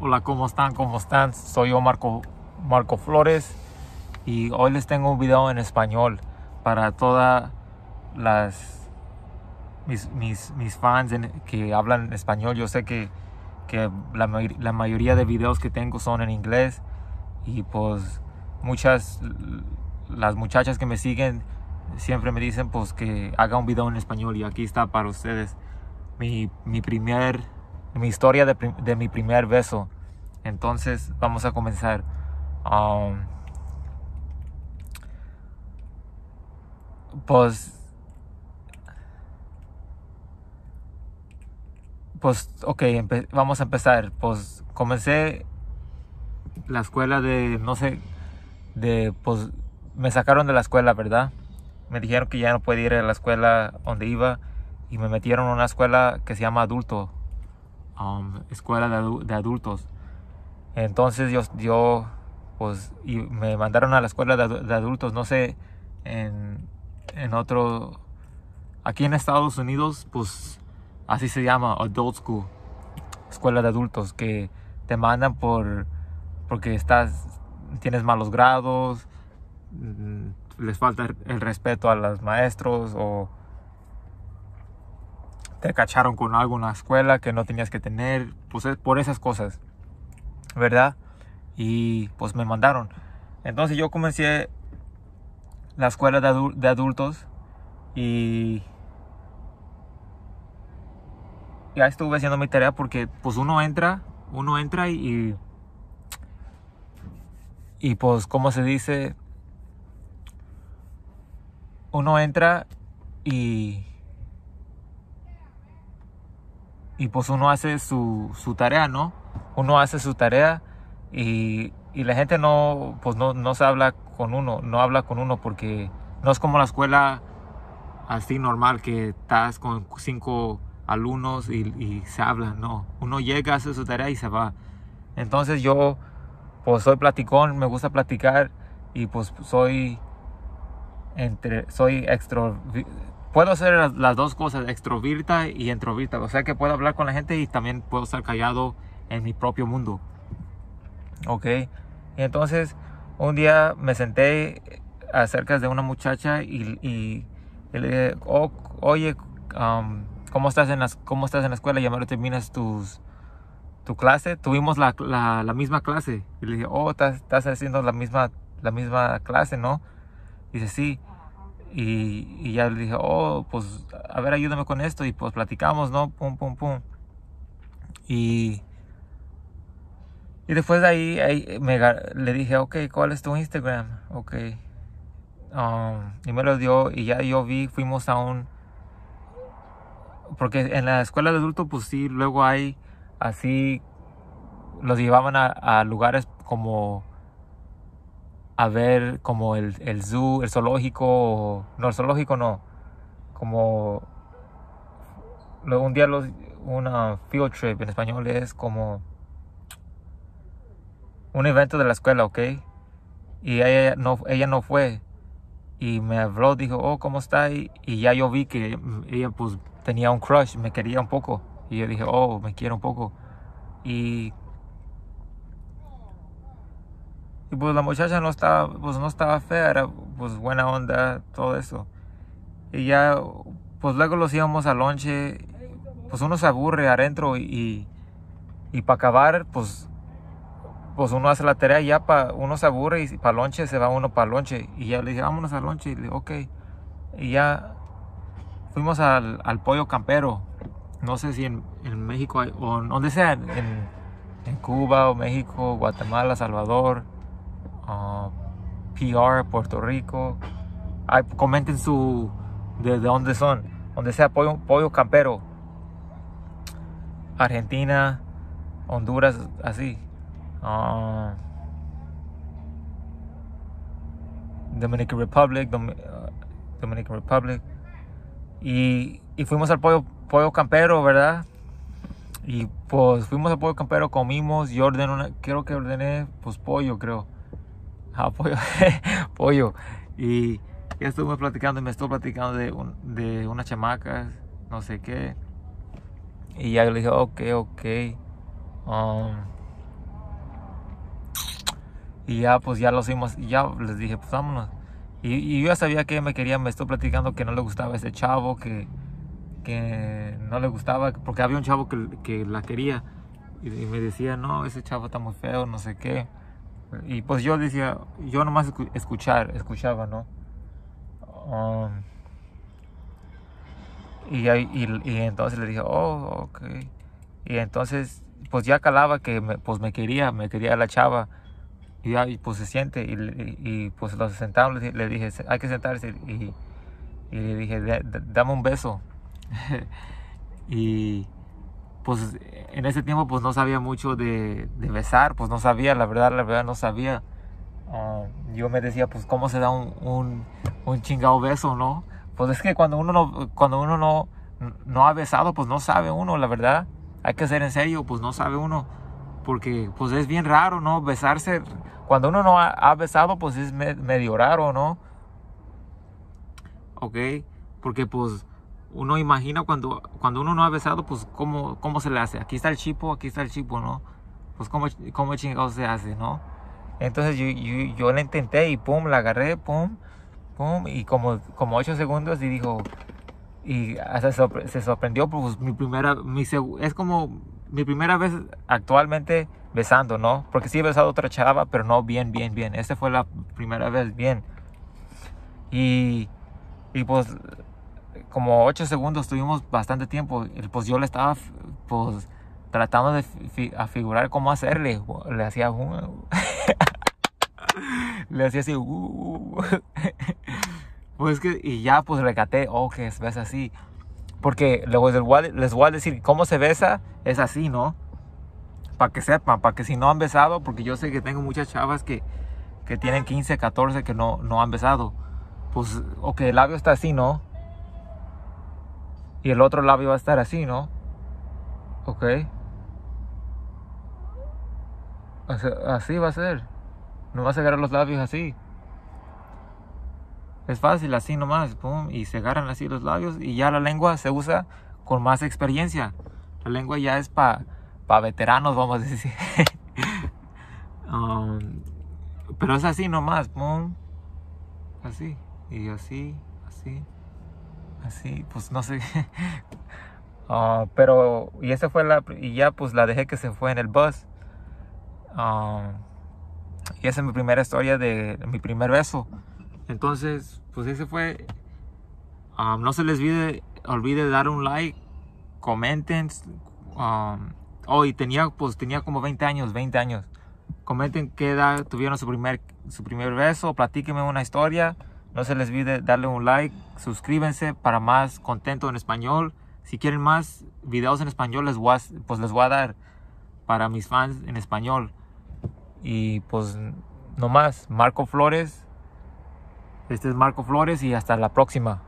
Hola, ¿cómo están? ¿Cómo están? Soy yo Marco, Flores y hoy les tengo un video en español para todas las mis, fans en, que hablan español. Yo sé que, la, mayoría de videos que tengo son en inglés y pues muchas las muchachas que me siguen siempre me dicen pues que haga un video en español y aquí está para ustedes mi, mi primer mi historia de, mi primer beso. Entonces vamos a comenzar. Um, pues... Pues, ok, vamos a empezar. Pues comencé la escuela de, no sé, de, pues me sacaron de la escuela, ¿verdad? Me dijeron que ya no podía ir a la escuela donde iba y me metieron a una escuela que se llama adulto, Um, escuela de, adultos. Entonces yo, pues, y me mandaron a la escuela de, adultos, no sé, en, otro, aquí en Estados Unidos, pues así se llama, Adult School, escuela de adultos, que te mandan por, porque estás, tienes malos grados, mm, mm, les falta el respeto a los maestros o te cacharon con alguna escuela que no tenías que tener, pues por esas cosas, ¿verdad? Y pues me mandaron. Entonces yo comencé la escuela de, adultos y ya estuve haciendo mi tarea porque pues uno entra, uno entra y, y pues como se dice, uno entra y y pues uno hace su, tarea, ¿no? Uno hace su tarea y, y la gente no, pues no, se habla con uno, no habla con uno porque no es como la escuela así normal que estás con cinco alumnos y, se habla, no. Uno llega, hace su tarea y se va. Entonces yo, pues soy platicón, me gusta platicar y pues soy, entre, soy puedo hacer las, dos cosas, extrovirta y introvirta, O sea que puedo hablar con la gente y también puedo estar callado en mi propio mundo. Ok. Y entonces un día me senté acerca de una muchacha y, le dije, oh, oye, um, ¿cómo, estás en las, ¿cómo estás en la escuela? Ya lo terminas tus, tu clase. Tuvimos la, la, misma clase. Y le dije, oh, estás, haciendo la misma, la misma clase, ¿no? dice, sí. Y, ya le dije, oh, pues a ver, ayúdame con esto. Y pues platicamos, ¿no? Pum, pum, pum. Y, y después de ahí, le dije, ok, ¿cuál es tu Instagram? Ok. Um, y me lo dio y ya yo vi, fuimos a un... Porque en la escuela de adulto pues sí, luego hay así, los llevaban a lugares como a ver como el, el zoo, el zoológico, no, el zoológico no, como un día los, una field trip en español es como un evento de la escuela, ¿ok? Y ella no, ella no fue. Y me habló, dijo, oh, ¿cómo está? Y, y ya yo vi que ella pues tenía un crush, me quería un poco. Y yo dije, oh, me quiero un poco. Y y pues la muchacha no estaba, pues no estaba fea, era pues buena onda, todo eso. Y ya, pues luego los íbamos al lonche, pues uno se aburre adentro y, y, para acabar, pues, pues uno hace la tarea y ya uno se aburre y para lonche se va uno para lonche. Y ya le dije, vámonos al lonche, y le dije, ok. Y ya fuimos al, al pollo campero, no sé si en, en México o donde sea, en, en Cuba o México, Guatemala, Salvador PR, Puerto Rico. comenten su de, dónde son, donde sea pollo, campero. Argentina, Honduras, así. Ah, Dominican Republic, uh, Dominican Republic. Y, fuimos al pollo, pollo campero, ¿verdad? Y pues fuimos al pollo campero, comimos, yo ordené, creo que ordené pues pollo, creo apoyo, ah, pollo. Y ya estuve platicando y me estuvo platicando de, un, de unas chamacas, no sé qué. Y ya le dije, ok, ok. Um, y ya pues ya lo hicimos, ya les dije, pues vámonos. Y, yo ya sabía que me quería, me estoy platicando que no le gustaba ese chavo, que, que no le gustaba, porque había un chavo que, que la quería. y me decía, no, ese chavo está muy feo, no sé qué. Y pues yo decía, yo nomás escuchar, escuchaba, ¿no? Um, y, entonces le dije, oh, ok. Y entonces, pues ya calaba que me, pues me quería, me quería la chava. Y, ya, pues se siente, y, pues los sentamos, le, le, dije, hay que sentarse. Y, le dije, dame un beso. y pues en ese tiempo pues no sabía mucho de, besar, pues no sabía, la verdad, la verdad no sabía. Ah, yo me decía, pues cómo se da un, un, chingado beso, ¿no? Pues es que cuando uno no, cuando uno no, no ha besado, pues no sabe uno, la verdad. Hay que ser en serio, pues no sabe uno. Porque pues es bien raro, ¿no? Besarse. Cuando uno no ha, besado, pues es medio raro, ¿no? Ok, porque pues uno imagina cuando, cuando uno no ha besado, pues cómo, cómo se le hace. Aquí está el chipo, aquí está el chipo, ¿no? Pues cómo, cómo chingado se hace, ¿no? Entonces yo, yo, yo intenté y pum, la agarré, pum, pum, y como, como 8 segundos y dijo, y se, se sorprendió, pues, pues mi primera, mi, es como mi primera vez actualmente besando, ¿no? Porque sí he besado otra chava, pero no bien, bien, bien. Esta fue la primera vez bien. Y, y pues como 8 segundos tuvimos bastante tiempo. Pues yo le estaba pues tratando de a figurar cómo hacerle. Le hacía uh, le hacía así. Uh, uh. pues que, y ya pues recaté, oh, que se besa así. Porque luego les voy a decir cómo se besa, es así, ¿no? Para que sepan, para que si no han besado, porque yo sé que tengo muchas chavas que, que tienen 15, 14 que no, no han besado. Pues, ok, el labio está así, ¿no? Y el otro labio va a estar así, ¿no? Ok. Así va a ser. No va a agarrar los labios así. Es fácil, así nomás. y se agarran así los labios. Y ya la lengua se usa con más experiencia. La lengua ya es para pa veteranos, vamos a decir. Um, pero es así nomás. Así. Y así, así. Así, pues no sé. Ah, pero, y esa fue la, y ya pues la dejé que se fue en el bus. Ah, y esa es mi primera historia de, mi primer beso. Entonces, pues ese fue. Ah, no se les olvide, olvide dar un like, comenten. hoy oh, tenía, pues tenía como 20 años, 20 años. Comenten qué edad tuvieron su primer, su primer beso, platíquenme una historia. No se les olvide darle un like, suscríbanse para más contento en español. Si quieren más videos en español, les voy a, pues les voy a dar para mis fans en español. Y pues no más, Marco Flores. Este es Marco Flores y hasta la próxima.